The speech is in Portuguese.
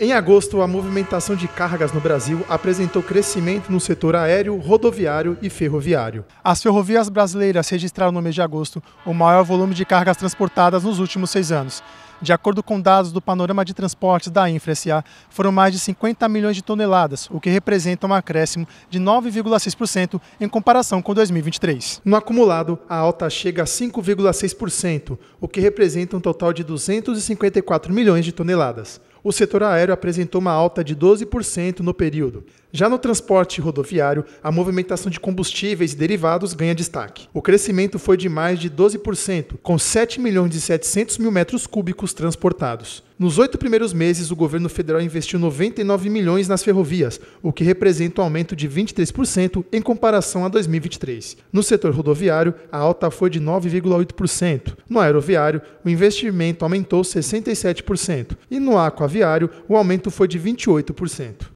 Em agosto, a movimentação de cargas no Brasil apresentou crescimento no setor aéreo, rodoviário e ferroviário. As ferrovias brasileiras registraram no mês de agosto o maior volume de cargas transportadas nos últimos seis anos. De acordo com dados do Panorama de Transportes da Infra SA, foram mais de 50 milhões de toneladas, o que representa um acréscimo de 9,6% em comparação com 2023. No acumulado, a alta chega a 5,6%, o que representa um total de 254 milhões de toneladas o setor aéreo apresentou uma alta de 12% no período. Já no transporte rodoviário, a movimentação de combustíveis e derivados ganha destaque. O crescimento foi de mais de 12%, com 7 milhões de 700 mil metros cúbicos transportados. Nos oito primeiros meses, o governo federal investiu 99 milhões nas ferrovias, o que representa um aumento de 23% em comparação a 2023. No setor rodoviário, a alta foi de 9,8%. No aeroviário, o investimento aumentou 67% e no aquaviário, o aumento foi de 28%.